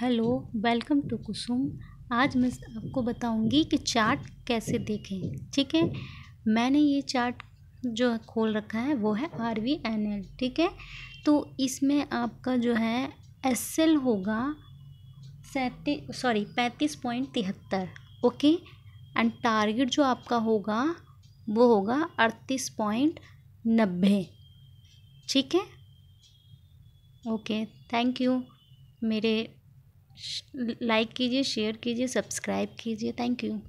hello welcome to कुसुम आज मैं आपको बताऊंगी कि चार्ट कैसे देखें ठीक है मैंने ये चार्ट जो खोल रखा है वो है आर वी एन एल ठीक है तो इसमें आपका जो है एस एल होगा सैती सॉरी पैंतीस पॉइंट तिहत्तर ओके एंड टारगेट जो आपका होगा वो होगा अड़तीस पॉइंट नब्बे ठीक है ओके थैंक यू मेरे लाइक कीजिए शेयर कीजिए सब्सक्राइब कीजिए थैंक यू